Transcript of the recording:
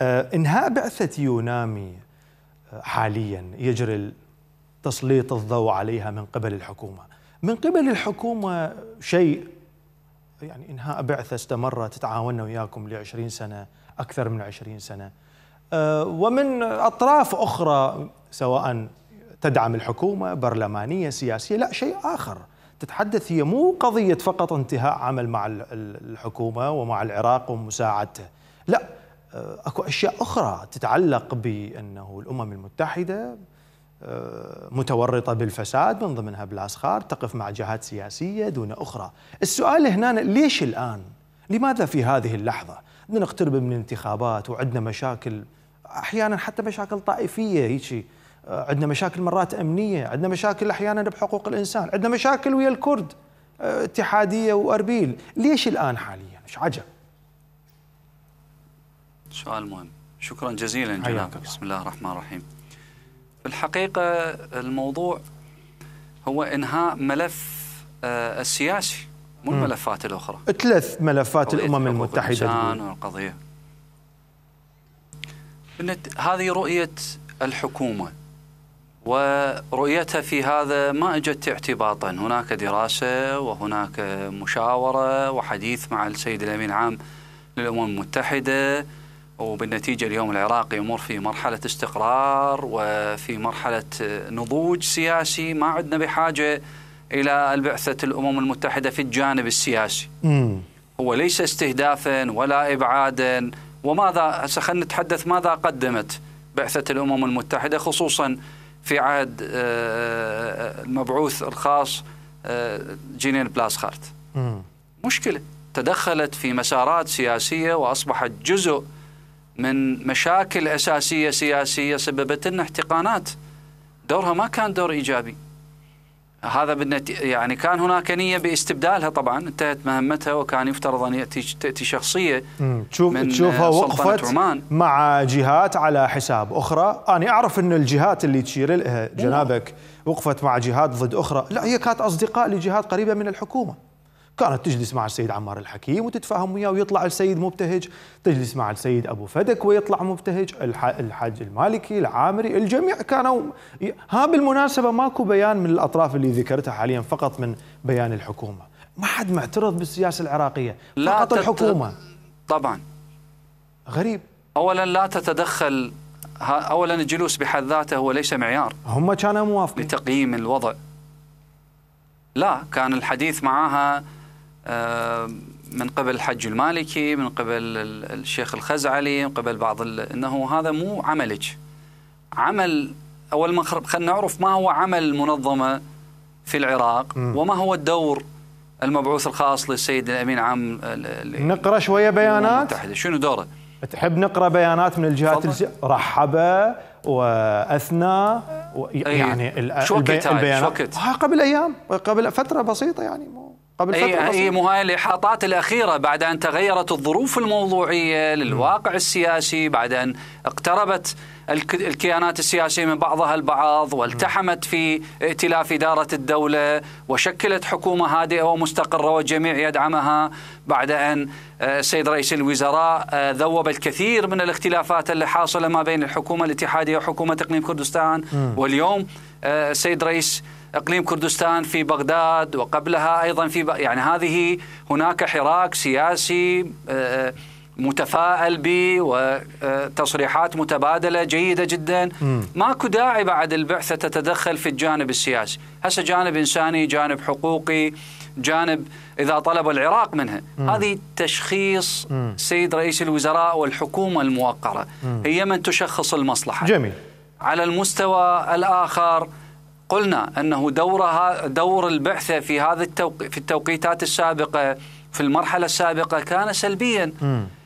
آه، انهاء بعثة يونامي آه، حاليا يجري تسليط الضوء عليها من قبل الحكومة من قبل الحكومة شيء يعني إنهاء بعثة استمرت تعاوننا وياكم لعشرين سنة أكثر من عشرين سنة آه، ومن أطراف أخرى سواء تدعم الحكومة برلمانية سياسية لا شيء آخر تتحدث هي مو قضية فقط انتهاء عمل مع الحكومة ومع العراق ومساعدته لا آه، اكو اشياء اخرى تتعلق بانه الامم المتحده آه، متورطه بالفساد من ضمنها بلاسخار تقف مع جهات سياسيه دون اخرى السؤال هنا ليش الان لماذا في هذه اللحظه نقترب من الانتخابات وعندنا مشاكل احيانا حتى مشاكل طائفيه هيك آه، عندنا مشاكل مرات امنيه عندنا مشاكل احيانا بحقوق الانسان عندنا مشاكل ويا الكرد اتحاديه واربيل ليش الان حاليا ايش عجب سؤال مهم شكرا جزيلا جناب بسم الله الرحمن الرحيم في الحقيقة الموضوع هو إنهاء ملف آه، السياسي مو الملفات الأخرى ثلاث ملفات الأمم المتحدة القضية هذه رؤية الحكومة ورؤيتها في هذا ما اجت اعتباطا، هناك دراسه وهناك مشاوره وحديث مع السيد الامين العام للامم المتحده وبالنتيجة اليوم العراق يمر في مرحلة استقرار وفي مرحلة نضوج سياسي ما عدنا بحاجة إلى البعثة الأمم المتحدة في الجانب السياسي مم. هو ليس استهدافا ولا إبعادا وماذا خلينا نتحدث ماذا قدمت بعثة الأمم المتحدة خصوصا في عهد آه، المبعوث الخاص آه، جينين بلاسخارت مشكلة تدخلت في مسارات سياسية وأصبحت جزء من مشاكل أساسية سياسية سببت لنا احتقانات دورها ما كان دور إيجابي هذا بالنت... يعني كان هناك نيه باستبدالها طبعا انتهت مهمتها وكان يفترض ان ياتي تاتي شخصيه تشوف تشوفها وقفت عمان. مع جهات على حساب اخرى، انا اعرف ان الجهات اللي تشير لها إيه. جنابك وقفت مع جهات ضد اخرى، لا هي كانت اصدقاء لجهات قريبه من الحكومه. كانت تجلس مع السيد عمار الحكيم وتتفاهم وياه ويطلع السيد مبتهج تجلس مع السيد أبو فدك ويطلع مبتهج الحاج المالكي العامري الجميع كانوا ها بالمناسبة ماكو بيان من الأطراف اللي ذكرتها حاليا فقط من بيان الحكومة ما حد معترض بالسياسة العراقية فقط تت... الحكومة طبعا غريب أولا لا تتدخل أولا الجلوس بحد ذاته هو ليس معيار هم كانوا موافقين لتقييم الوضع لا كان الحديث معاها آه، من قبل الحج المالكي من قبل الشيخ الخزعلي من قبل بعض انه هذا مو عملك عمل اول ما خلينا نعرف ما هو عمل المنظمه في العراق م. وما هو الدور المبعوث الخاص للسيد الامين عام نقرا شويه بيانات شنو دوره؟ تحب نقرا بيانات من الجهات الز... رحب واثنى و... يعني البي... البيانات شو وقت؟ آه، قبل ايام قبل فتره بسيطه يعني مو قبل فترة هي هي الإحاطات الأخيرة بعد أن تغيرت الظروف الموضوعية للواقع السياسي بعد أن اقتربت الكيانات السياسية من بعضها البعض والتحمت في ائتلاف إدارة الدولة وشكلت حكومة هادئة ومستقرة والجميع يدعمها بعد أن آه، السيد رئيس الوزراء آه، ذوب الكثير من الاختلافات اللي حاصلة ما بين الحكومة الاتحادية وحكومة تقنيم كردستان واليوم السيد آه، رئيس اقليم كردستان في بغداد وقبلها ايضا في يعني هذه هناك حراك سياسي آه، متفائل به وتصريحات آه، متبادله جيده جدا ماكو داعي بعد البعثه تتدخل في الجانب السياسي، هسه جانب انساني، جانب حقوقي، جانب اذا طلب العراق منها، مم. هذه تشخيص مم. سيد رئيس الوزراء والحكومه الموقره، هي من تشخص المصلحه. جميل على المستوى الآخر قلنا أنه دورها دور البعثة في هذا التوق... في التوقيتات السابقة في المرحلة السابقة كان سلبيا م.